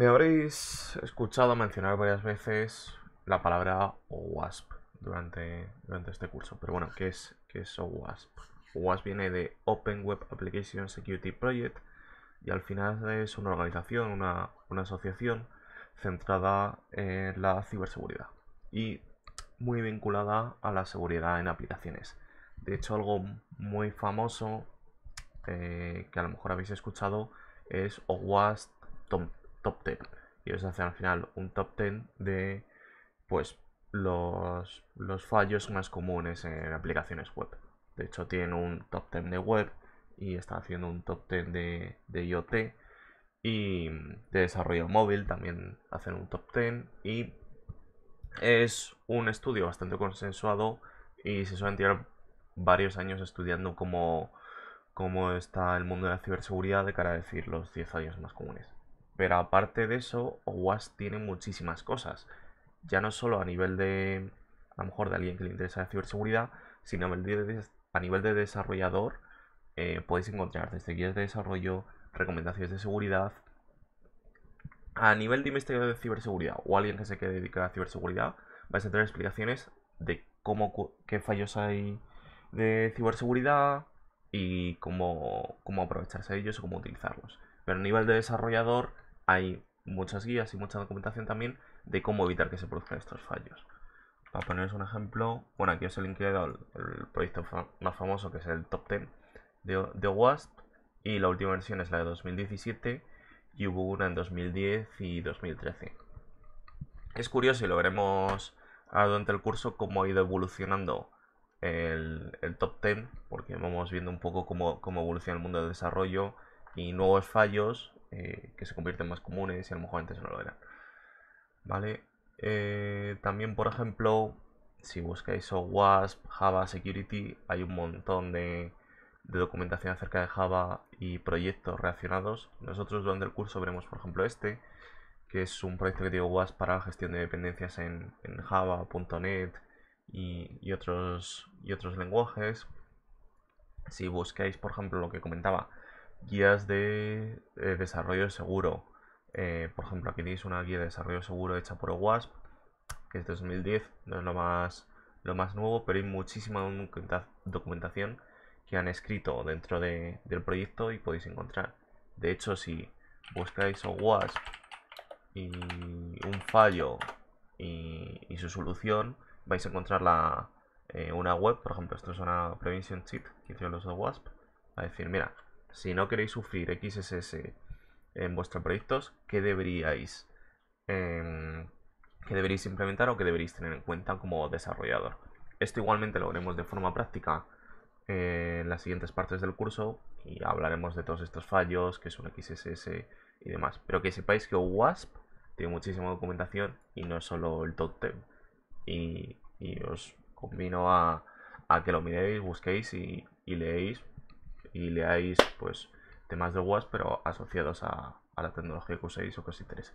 Me habréis escuchado mencionar varias veces la palabra OWASP durante, durante este curso. Pero bueno, ¿qué es, qué es OWASP? OWASP viene de Open Web Application Security Project y al final es una organización, una, asociación centrada en la ciberseguridad y muy vinculada a la seguridad en aplicaciones. De hecho, algo muy famoso eh, que a lo mejor habéis escuchado es OWASP Tom top 10. Y os hacen al final un top 10 de pues los, los fallos más comunes en aplicaciones web. De hecho, tiene un top 10 de web y está haciendo un top 10 de, IoT y de desarrollo móvil también hacen un top 10 y es un estudio bastante consensuado y se suelen tirar varios años estudiando cómo, cómo está el mundo de la ciberseguridad de cara a decir los 10 fallos más comunes. Pero aparte de eso, OWASP tiene muchísimas cosas. Ya no solo a nivel de, a lo mejor de alguien que le interesa la ciberseguridad, sino a nivel de, desarrollador, eh, podéis encontrar desde guías de desarrollo, recomendaciones de seguridad. A nivel de investigador de ciberseguridad o alguien que se quede dedicado a ciberseguridad, vais a tener explicaciones de cómo, qué fallos hay de ciberseguridad y cómo, cómo aprovecharse de ellos o cómo utilizarlos. Pero a nivel de desarrollador, hay muchas guías y mucha documentación también de cómo evitar que se produzcan estos fallos. Para poneros un ejemplo, bueno, aquí os he linkado el, proyecto más famoso que es el Top 10 de, de WASP y la última versión es la de 2017 y hubo una en 2010 y 2013. Es curioso y lo veremos durante el curso cómo ha ido evolucionando el, top 10, porque vamos viendo un poco cómo, cómo, evoluciona el mundo del desarrollo y nuevos fallos eh, que se convierten más comunes y a lo mejor antes no lo eran. ¿Vale? Eh, también, por ejemplo, si buscáis OWASP Java Security, hay un montón de, documentación acerca de Java y proyectos relacionados. Nosotros durante el curso veremos, por ejemplo, este, que es un proyecto que digo WASP para la gestión de dependencias en, Java.net y, y, otros, y otros lenguajes. Si buscáis, por ejemplo, lo que comentaba, guías de, eh, desarrollo seguro. Eh, por ejemplo, aquí tenéis una guía de desarrollo seguro hecha por OWASP, que es 2010, no es lo más, lo más nuevo, pero hay muchísima documentación que han escrito dentro de, del proyecto y podéis encontrar. De hecho, si buscáis OWASP y un fallo y, su solución, vais a encontrar la, eh, una web, por ejemplo, esto es una prevention sheet que tiene los OWASP, a decir, mira, si no queréis sufrir XSS en vuestros proyectos, em, ¿qué deberíais, implementar o qué deberíais tener en cuenta como desarrollador? Esto igualmente lo veremos de forma práctica en las siguientes partes del curso y hablaremos de todos estos fallos, que son XSS y demás. Pero que sepáis que WASP tiene muchísima documentación y no es solo el top Y, y os convino a, que lo miréis, busquéis y, y leéis y leáis pues temas de WASP pero asociados a, a la tecnología que uséis o que os interesa.